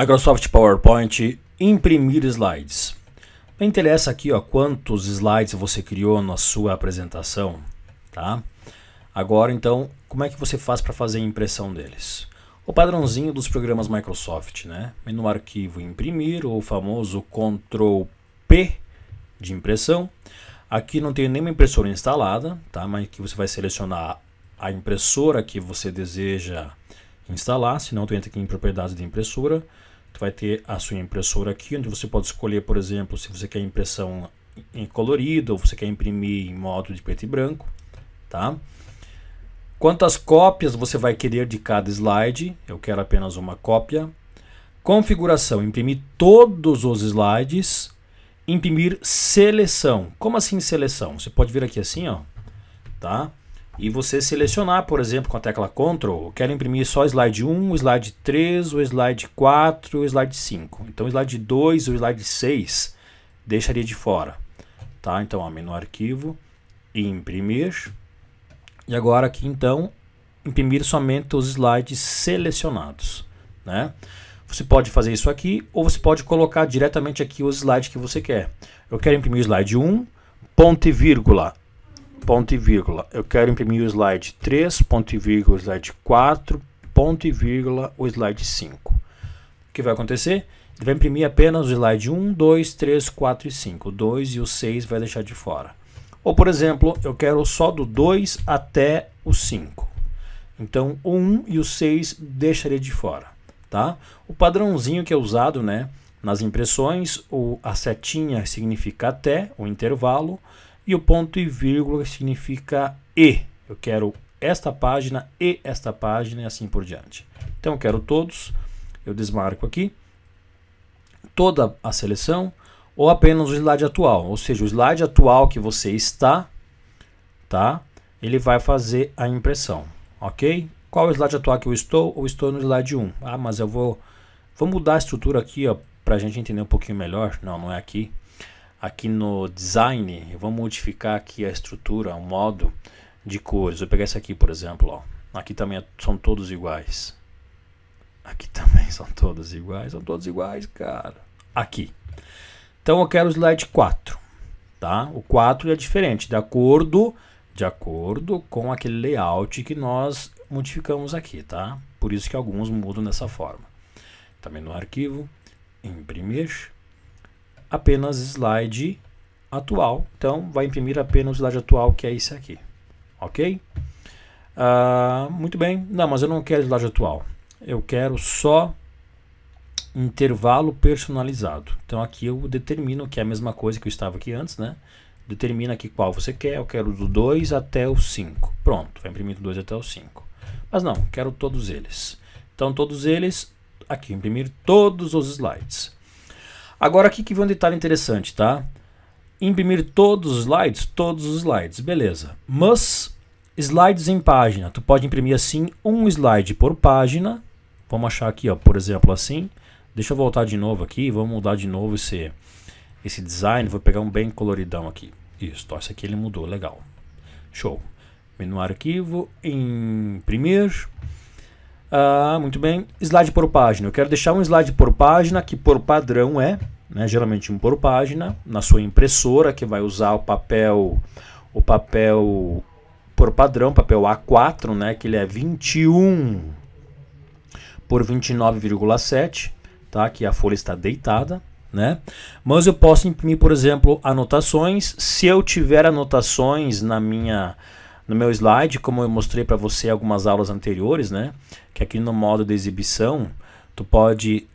Microsoft PowerPoint, imprimir slides. Não interessa aqui ó, quantos slides você criou na sua apresentação, tá? Agora então, como é que você faz para fazer a impressão deles? O padrãozinho dos programas Microsoft, né? Menu arquivo imprimir, ou o famoso Ctrl P de impressão. Aqui não tem nenhuma impressora instalada, tá? Mas aqui você vai selecionar a impressora que você deseja instalar, senão tu entra aqui em propriedades de impressora, tu vai ter a sua impressora aqui, onde você pode escolher, por exemplo, se você quer impressão em colorido ou você quer imprimir em modo de preto e branco, tá? Quantas cópias você vai querer de cada slide? Eu quero apenas uma cópia. Configuração: imprimir todos os slides. Imprimir seleção. Como assim seleção? Você pode vir aqui assim, ó, tá? e você selecionar, por exemplo, com a tecla Ctrl, quero imprimir só slide 1, slide 3, o slide 4, o slide 5. Então, o slide 2 e o slide 6 deixaria de fora. Tá? Então, ó, menu arquivo, imprimir. E agora aqui, então, imprimir somente os slides selecionados. Né? Você pode fazer isso aqui ou você pode colocar diretamente aqui os slides que você quer. Eu quero imprimir o slide 1, ponto e vírgula, ponto e vírgula. Eu quero imprimir o slide 3, ponto e vírgula, o slide 4, ponto e vírgula, o slide 5. O que vai acontecer? Ele vai imprimir apenas o slide 1, 2, 3, 4 e 5. O 2 e o 6 vai deixar de fora. Ou, por exemplo, eu quero só do 2 até o 5. Então, o 1 e o 6 deixaria de fora. Tá? O padrãozinho que é usado né, nas impressões, o, a setinha significa até, o intervalo, e o ponto e vírgula significa e. Eu quero esta página e esta página e assim por diante. Então eu quero todos, eu desmarco aqui, toda a seleção ou apenas o slide atual, ou seja, o slide atual que você está, tá? Ele vai fazer a impressão, ok? Qual é slide atual que eu estou? Ou estou no slide 1? Ah, mas eu vou, vou mudar a estrutura aqui, ó, para a gente entender um pouquinho melhor. Não, não é aqui aqui no design, eu vou modificar aqui a estrutura, o modo de cores. Vou pegar esse aqui, por exemplo. Ó. Aqui também são todos iguais. Aqui também são todos iguais. São todos iguais, cara. Aqui. Então eu quero o slide 4. Tá? O 4 é diferente, de acordo, de acordo com aquele layout que nós modificamos aqui. Tá? Por isso que alguns mudam dessa forma. Também no arquivo, imprimir apenas slide atual. Então, vai imprimir apenas o slide atual, que é esse aqui. Ok? Uh, muito bem. Não, mas eu não quero slide atual. Eu quero só intervalo personalizado. Então, aqui eu determino que é a mesma coisa que eu estava aqui antes, né? Determina aqui qual você quer. Eu quero do 2 até o 5. Pronto, vai imprimir do 2 até o 5. Mas não, quero todos eles. Então, todos eles, aqui, imprimir todos os slides. Agora aqui que vem um detalhe interessante, tá? Imprimir todos os slides? Todos os slides, beleza. Mas, slides em página. Tu pode imprimir assim, um slide por página. Vamos achar aqui, ó, por exemplo, assim. Deixa eu voltar de novo aqui, vamos mudar de novo esse, esse design. Vou pegar um bem coloridão aqui. Isso, ó, esse aqui ele mudou, legal. Show. Menu arquivo, imprimir. Ah, muito bem. Slide por página. Eu quero deixar um slide por página, que por padrão é, né, geralmente um por página, na sua impressora, que vai usar o papel, o papel por padrão, papel A4, né, que ele é 21 por 29,7, tá? Que a folha está deitada, né? Mas eu posso imprimir, por exemplo, anotações. Se eu tiver anotações na minha no meu slide, como eu mostrei para você algumas aulas anteriores, né? Que aqui no modo de exibição, tu pode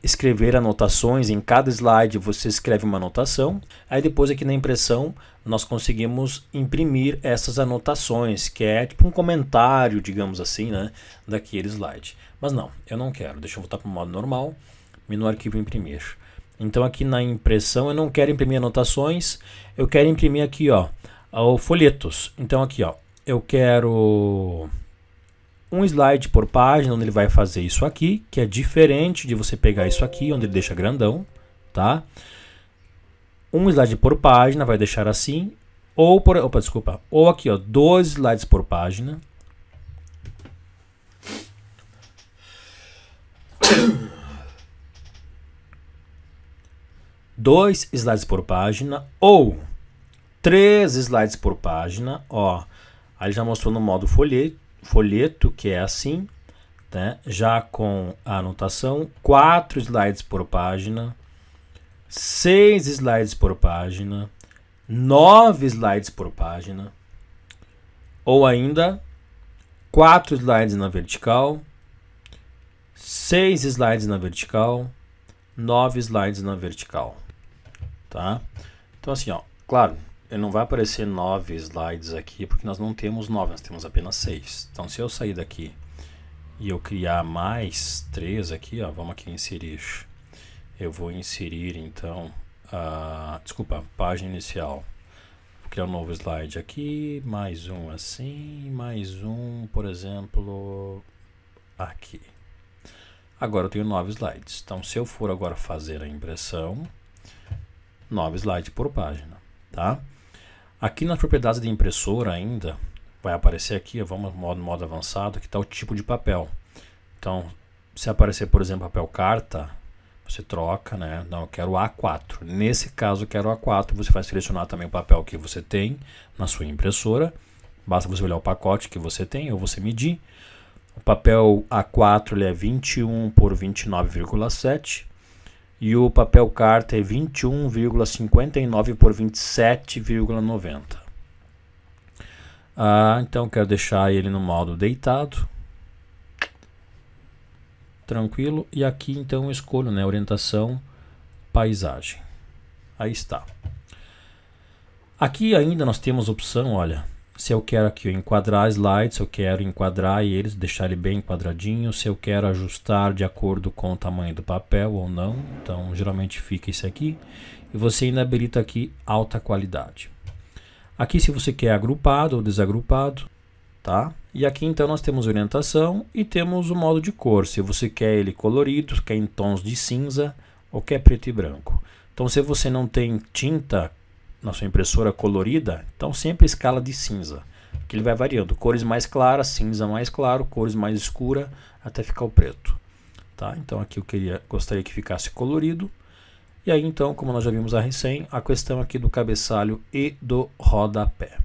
escrever anotações, em cada slide você escreve uma anotação, aí depois aqui na impressão nós conseguimos imprimir essas anotações, que é tipo um comentário, digamos assim, né, daquele slide. Mas não, eu não quero, deixa eu voltar para o modo normal, menu arquivo imprimir. Então aqui na impressão eu não quero imprimir anotações, eu quero imprimir aqui ó, ou folhetos. Então aqui, ó, eu quero um slide por página, onde ele vai fazer isso aqui, que é diferente de você pegar isso aqui, onde ele deixa grandão, tá? Um slide por página vai deixar assim, ou por, opa, desculpa, ou aqui, ó, dois slides por página. dois slides por página ou três slides por página, ó. Aí já mostrou no modo folheto, folheto que é assim, né? Já com a anotação, quatro slides por página, seis slides por página, nove slides por página, ou ainda quatro slides na vertical, seis slides na vertical, nove slides na vertical, tá? Então assim, ó, claro, não vai aparecer nove slides aqui, porque nós não temos nove, nós temos apenas seis. Então, se eu sair daqui e eu criar mais três aqui, ó, vamos aqui inserir. Eu vou inserir, então, a, desculpa, página inicial. Vou criar um novo slide aqui, mais um assim, mais um, por exemplo, aqui. Agora eu tenho nove slides. Então, se eu for agora fazer a impressão, nove slides por página, tá? Aqui nas propriedades de impressora ainda, vai aparecer aqui, vamos modo, modo avançado, que está o tipo de papel. Então, se aparecer, por exemplo, papel carta, você troca, né? Não, eu quero A4. Nesse caso, eu quero A4, você vai selecionar também o papel que você tem na sua impressora. Basta você olhar o pacote que você tem ou você medir. O papel A4 ele é 21 por 29,7 e o papel carta é 21,59 por 27,90. Ah, então quero deixar ele no modo deitado. Tranquilo. E aqui então eu escolho né, orientação paisagem. Aí está. Aqui ainda nós temos opção, olha, se eu quero aqui enquadrar slides, eu quero enquadrar eles, deixar ele bem enquadradinho, se eu quero ajustar de acordo com o tamanho do papel ou não. Então, geralmente fica isso aqui. E você ainda habilita aqui alta qualidade. Aqui se você quer agrupado ou desagrupado, tá? E aqui então nós temos orientação e temos o modo de cor. Se você quer ele colorido, quer em tons de cinza ou quer preto e branco. Então, se você não tem tinta na sua impressora colorida, então sempre escala de cinza. Que ele vai variando, cores mais claras, cinza mais claro, cores mais escura, até ficar o preto. Tá? Então aqui eu queria, gostaria que ficasse colorido. E aí então, como nós já vimos a recém, a questão aqui do cabeçalho e do rodapé.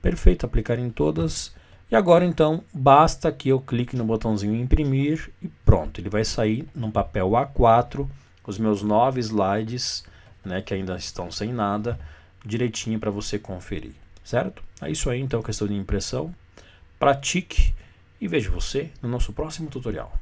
Perfeito, aplicar em todas. E agora então, basta que eu clique no botãozinho imprimir e pronto. Ele vai sair num papel A4, os meus nove slides, né, que ainda estão sem nada, direitinho para você conferir, certo? É isso aí, então, questão de impressão. Pratique e vejo você no nosso próximo tutorial.